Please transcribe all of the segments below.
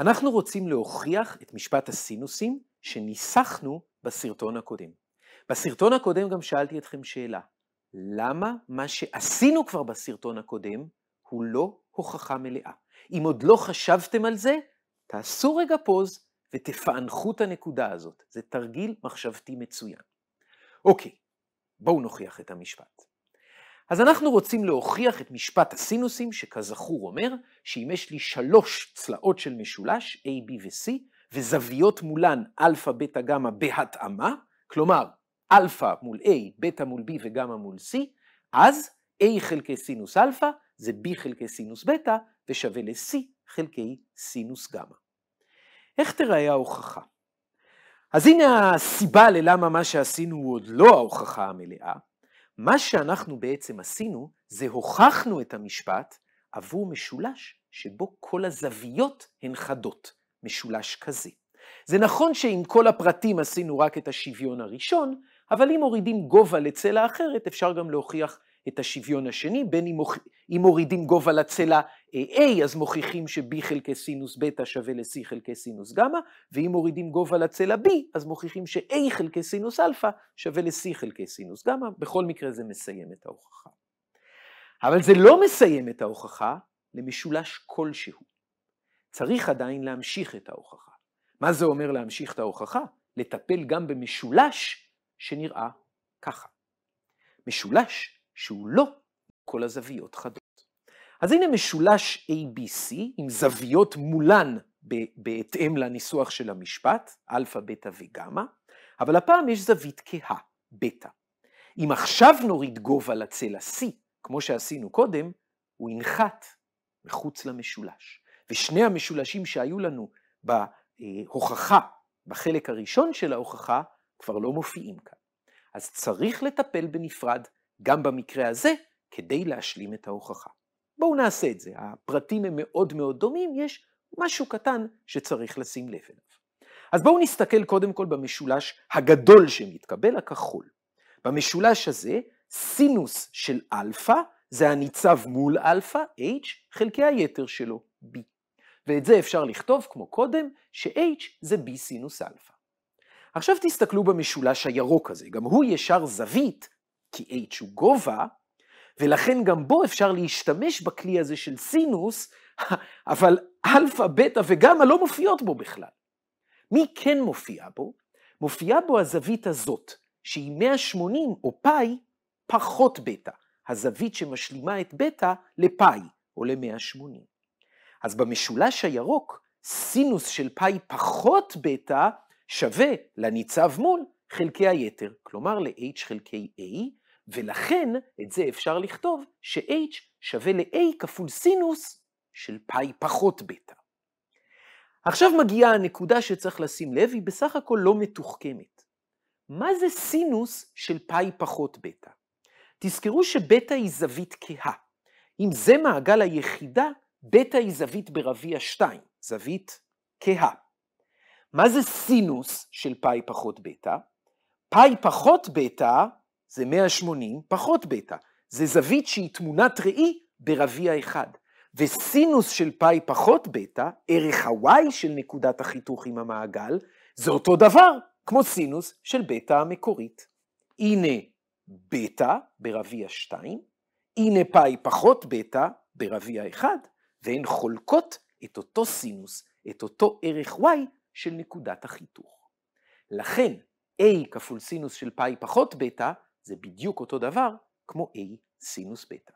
אנחנו רוצים להוכיח את משפט הסינוסים שניסחנו בסרטון הקודם. בסרטון הקודם גם שאלתי אתכם שאלה, למה מה שעשינו כבר בסרטון הקודם הוא לא הוכחה מלאה? אם עוד לא חשבתם על זה, תעשו רגע פוז ותפענחו את הנקודה הזאת. זה תרגיל מחשבתי מצוין. אוקיי, בואו נוכיח את המשפט. אז אנחנו רוצים להוכיח את משפט הסינוסים, שכזכור אומר שאם יש לי שלוש צלעות של משולש, A, B ו-C, וזוויות מולן אלפא, בטא, גמא בהתאמה, כלומר אלפא מול A, בטא מול B וגמא מול C, אז A חלקי סינוס אלפא זה B חלקי סינוס בטא ושווה ל-C חלקי סינוס גמא. איך תראה ההוכחה? אז הנה הסיבה ללמה מה שעשינו הוא עוד לא ההוכחה המלאה. מה שאנחנו בעצם עשינו, זה הוכחנו את המשפט עבור משולש שבו כל הזוויות הן חדות, משולש כזה. זה נכון שעם כל הפרטים עשינו רק את השוויון הראשון, אבל אם מורידים גובה לצלע אחרת, אפשר גם להוכיח את השוויון השני, בין אם, מוכ... אם מורידים גובה לצלע אה, A, אז מוכיחים ש-B חלקי סינוס בטא שווה ל-C חלקי סינוס גמא, ואם מורידים גובה לצלע B, אז מוכיחים ש-A חלקי סינוס אלפא שווה ל-C חלקי סינוס גמא, בכל מקרה זה מסיים את ההוכחה. אבל זה לא מסיים את ההוכחה למשולש כלשהו. צריך עדיין להמשיך את ההוכחה. מה זה אומר להמשיך את ההוכחה? לטפל גם במשולש שנראה ככה. משולש שהוא לא כל הזוויות חדות. אז הנה משולש ABC עם זוויות מולן בהתאם לניסוח של המשפט, אלפא, בטא וגמא, אבל הפעם יש זווית כהה, בטא. אם עכשיו נוריד גובה לצלע C, כמו שעשינו קודם, הוא ינחת מחוץ למשולש. ושני המשולשים שהיו לנו בהוכחה, בחלק הראשון של ההוכחה, כבר לא מופיעים כאן. אז צריך לטפל בנפרד גם במקרה הזה, כדי להשלים את ההוכחה. בואו נעשה את זה, הפרטים הם מאוד מאוד דומים, יש משהו קטן שצריך לשים לב אליו. אז בואו נסתכל קודם כל במשולש הגדול שמתקבל, הכחול. במשולש הזה, סינוס של אלפא זה הניצב מול אלפא, h, חלקי היתר שלו, b. ואת זה אפשר לכתוב כמו קודם, ש-h זה b סינוס אלפא. עכשיו תסתכלו במשולש הירוק הזה, גם הוא ישר זווית כי h הוא גובה, ולכן גם בו אפשר להשתמש בכלי הזה של סינוס, אבל אלפא, בטא וגמא לא מופיעות בו בכלל. מי כן מופיע בו? מופיעה בו הזווית הזאת, שהיא 180 או פאי פחות בטא, הזווית שמשלימה את בטא לפאי, או ל-180. אז במשולש הירוק, סינוס של פאי פחות בטא שווה לניצב מול חלקי היתר, כלומר ל-h חלקי a, ולכן את זה אפשר לכתוב ש-h שווה ל-a כפול סינוס של פאי פחות בטא. עכשיו מגיעה הנקודה שצריך לשים לב, היא בסך הכל לא מתוחכמת. מה זה סינוס של פאי פחות בטא? תזכרו שבטא היא זווית כהה. אם זה מעגל היחידה, בטא היא זווית ברביע 2, זווית כהה. מה זה סינוס של פאי פחות בטא? פאי פחות בטא זה 180 פחות בטא, זה זווית שהיא תמונת ראי ברביע אחד. וסינוס של פאי פחות בטא, ערך ה-y של נקודת החיתוך עם המעגל, זה אותו דבר כמו סינוס של בטא המקורית. הנה בטא ברביע 2, הנה פאי פחות בטא ברביע 1, והן חולקות את אותו סינוס, את אותו ערך y של נקודת החיתוך. לכן a כפול סינוס של פאי פחות בטא זה בדיוק אותו דבר כמו A סינוס בטא.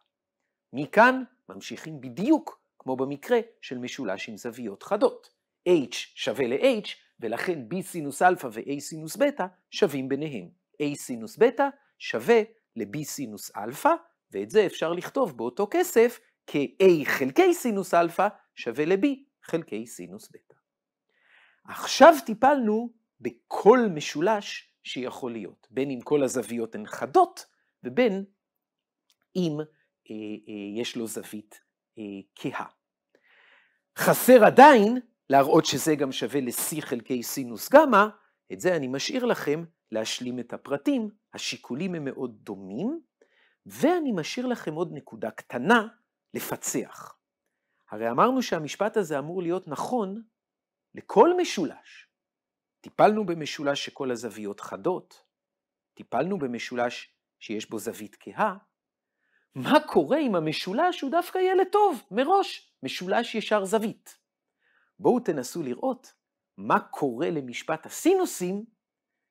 מכאן ממשיכים בדיוק כמו במקרה של משולש עם זוויות חדות. H שווה ל-H, ולכן B סינוס אלפא ו-A סינוס בטא שווים ביניהם. A סינוס בטא שווה ל-B סינוס אלפא, ואת זה אפשר לכתוב באותו כסף כ-A חלקי סינוס אלפא שווה ל-B חלקי סינוס בטא. עכשיו טיפלנו בכל משולש שיכול להיות, בין אם כל הזוויות הן חדות ובין אם אה, אה, יש לו זווית אה, כהה. חסר עדיין להראות שזה גם שווה ל-C חלקי סינוס גמא, את זה אני משאיר לכם להשלים את הפרטים, השיקולים הם מאוד דומים, ואני משאיר לכם עוד נקודה קטנה לפצח. הרי אמרנו שהמשפט הזה אמור להיות נכון לכל משולש, טיפלנו במשולש שכל הזוויות חדות, טיפלנו במשולש שיש בו זווית כהה, מה קורה אם המשולש הוא דווקא ילד טוב, מראש, משולש ישר זווית? בואו תנסו לראות מה קורה למשפט הסינוסים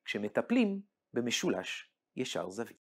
כשמטפלים במשולש ישר זווית.